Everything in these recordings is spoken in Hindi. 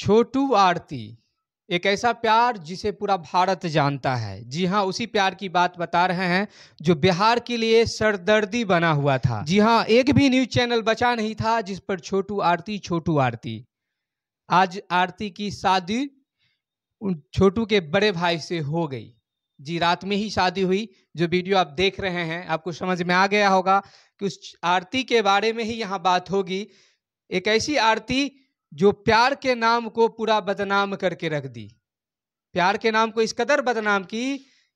छोटू आरती एक ऐसा प्यार जिसे पूरा भारत जानता है जी हाँ उसी प्यार की बात बता रहे हैं जो बिहार के लिए सरदर्दी बना हुआ था जी हाँ एक भी न्यूज चैनल बचा नहीं था जिस पर छोटू आरती छोटू आरती आज आरती की शादी उन छोटू के बड़े भाई से हो गई जी रात में ही शादी हुई जो वीडियो आप देख रहे हैं आपको समझ में आ गया होगा कि उस आरती के बारे में ही यहाँ बात होगी एक ऐसी आरती जो प्यार के नाम को पूरा बदनाम करके रख दी प्यार के नाम को इस कदर बदनाम की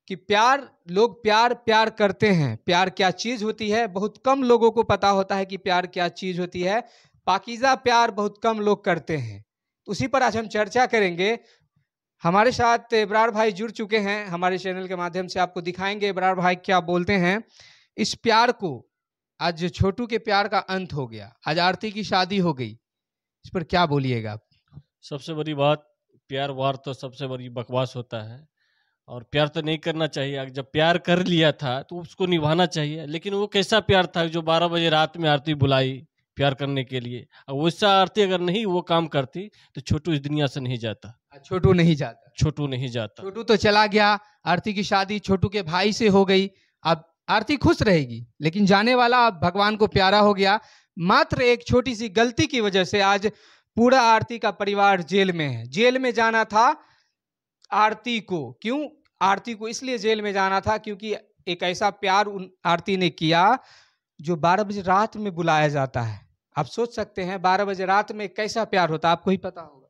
कि प्यार लोग प्यार प्यार करते हैं प्यार क्या चीज़ होती है बहुत कम लोगों को पता होता है कि प्यार क्या चीज़ होती है पाकिज़ा प्यार बहुत कम लोग करते हैं उसी पर आज हम चर्चा करेंगे हमारे साथ इब्रार भाई जुड़ चुके हैं हमारे चैनल के माध्यम से आपको दिखाएंगे इब्रार भाई क्या बोलते हैं इस प्यार को आज छोटू के प्यार का अंत हो गया आज आरती की शादी हो गई इस पर क्या बोलिएगा आप सबसे बड़ी बात प्यार वार तो सबसे बड़ी बकवास होता है और प्यार तो नहीं करना चाहिए जब प्यार कर लिया था तो उसको निभाना चाहिए लेकिन वो कैसा प्यार था जो बारह बजे रात में आरती बुलाई प्यार करने के लिए अब वैसा आरती अगर नहीं वो काम करती तो छोटू इस दुनिया से नहीं जाता हाँ, छोटू नहीं जाता छोटू नहीं जाता छोटू तो चला गया आरती की शादी छोटू के भाई से हो गई अब आरती खुश रहेगी लेकिन जाने वाला अब भगवान को प्यारा हो गया मात्र एक छोटी सी गलती की वजह से आज पूरा आरती का परिवार जेल में है जेल में जाना था आरती को क्यों आरती को इसलिए जेल में जाना था क्योंकि एक ऐसा प्यार उन आरती ने किया जो बारह बजे रात में बुलाया जाता है आप सोच सकते हैं बारह बजे रात में कैसा प्यार होता है आपको ही पता होगा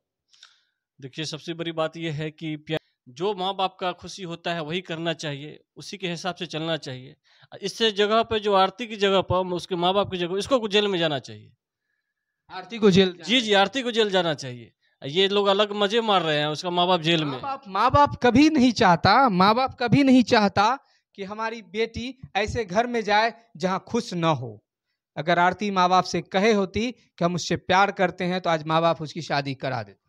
देखिए सबसे बड़ी बात यह है कि प्यार जो माँ बाप का खुशी होता है वही करना चाहिए उसी के हिसाब से चलना चाहिए इससे जगह पर जो आरती की जगह पर उसके माँ बाप की जगह इसको जेल में जाना चाहिए आरती को जेल जी जी आरती को जेल जाना चाहिए ये लोग अलग मजे मार रहे हैं उसका माँ बाप जेल में माँ बाप कभी नहीं चाहता माँ बाप कभी नहीं चाहता कि हमारी बेटी ऐसे घर में जाए जहाँ खुश न हो अगर आरती माँ बाप से कहे होती कि हम उससे प्यार करते हैं तो आज माँ बाप उसकी शादी करा देते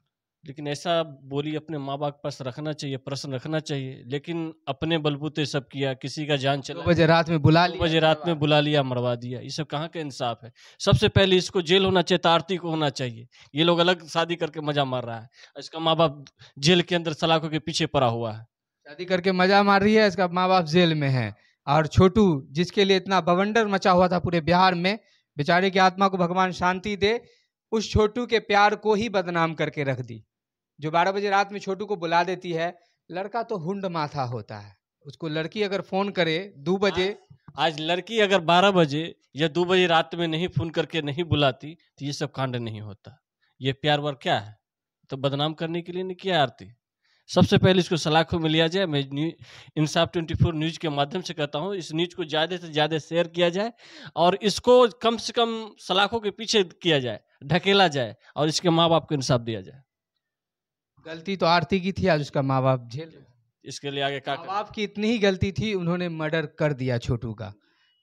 लेकिन ऐसा बोली अपने माँ बाप पास रखना चाहिए प्रश्न रखना चाहिए लेकिन अपने बलबूते सब किया किसी का जान चला बजे रात में बुला लिया बजे रात में बुला लिया मरवा दिया ये सब कहाँ का इंसाफ है सबसे पहले इसको जेल होना चाहिए तारती को होना चाहिए ये लोग अलग शादी करके मजा मार रहा है इसका माँ बाप जेल के अंदर सलाखों के पीछे पड़ा हुआ है शादी करके मजा मार रही है इसका माँ बाप जेल में है और छोटू जिसके लिए इतना बवंडर मचा हुआ था पूरे बिहार में बेचारे की आत्मा को भगवान शांति दे उस छोटू के प्यार को ही बदनाम करके रख दी जो बारह बजे रात में छोटू को बुला देती है लड़का तो हुंड माथा होता है उसको लड़की अगर फोन करे दो बजे आज लड़की अगर बारह बजे या दो बजे रात में नहीं फोन करके नहीं बुलाती तो ये सब कांड नहीं होता ये प्यार वर क्या है तो बदनाम करने के लिए नहीं किया आरती सबसे पहले इसको सलाखों में लिया जाए मैं इंसाफ ट्वेंटी फोर न्यूज़ के माध्यम से कहता हूँ इस न्यूज़ को ज़्यादा से ज़्यादा शेयर किया जाए और इसको कम से कम सलाखों के पीछे किया जाए ढकेला जाए और इसके माँ बाप को इंसाफ दिया जाए गलती तो आरती की थी आज उसका माँ बाप झेल इसके लिए आगे माँ बाप की इतनी ही गलती थी उन्होंने मर्डर कर दिया छोटू का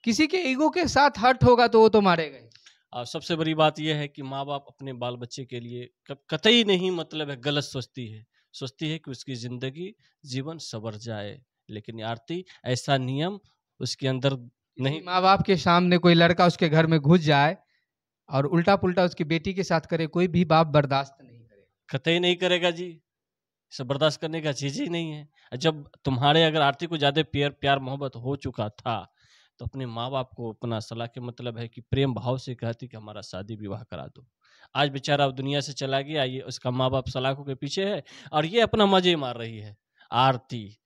किसी के ईगो के साथ हर्ट होगा तो वो तो मारे गए और सबसे बड़ी बात यह है कि माँ बाप अपने बाल बच्चे के लिए कतई नहीं मतलब है गलत सोचती है सोचती है कि उसकी ज़िंदगी जीवन सवर जाए लेकिन आरती ऐसा नियम उसके अंदर नहीं माँ बाप के सामने कोई लड़का उसके घर में घुस जाए और उल्टा पुल्टा उसकी बेटी के साथ करे कोई भी बाप बर्दाश्त कतई नहीं करेगा जी इसे बर्दाश्त करने का चीज ही नहीं है जब तुम्हारे अगर आरती को ज्यादा प्यार प्यार मोहब्बत हो चुका था तो अपने माँ बाप को अपना सलाह के मतलब है कि प्रेम भाव से कहती कि हमारा शादी विवाह करा दो आज बेचारा दुनिया से चला गया ये उसका माँ बाप सलाखों के पीछे है और ये अपना मजे मार रही है आरती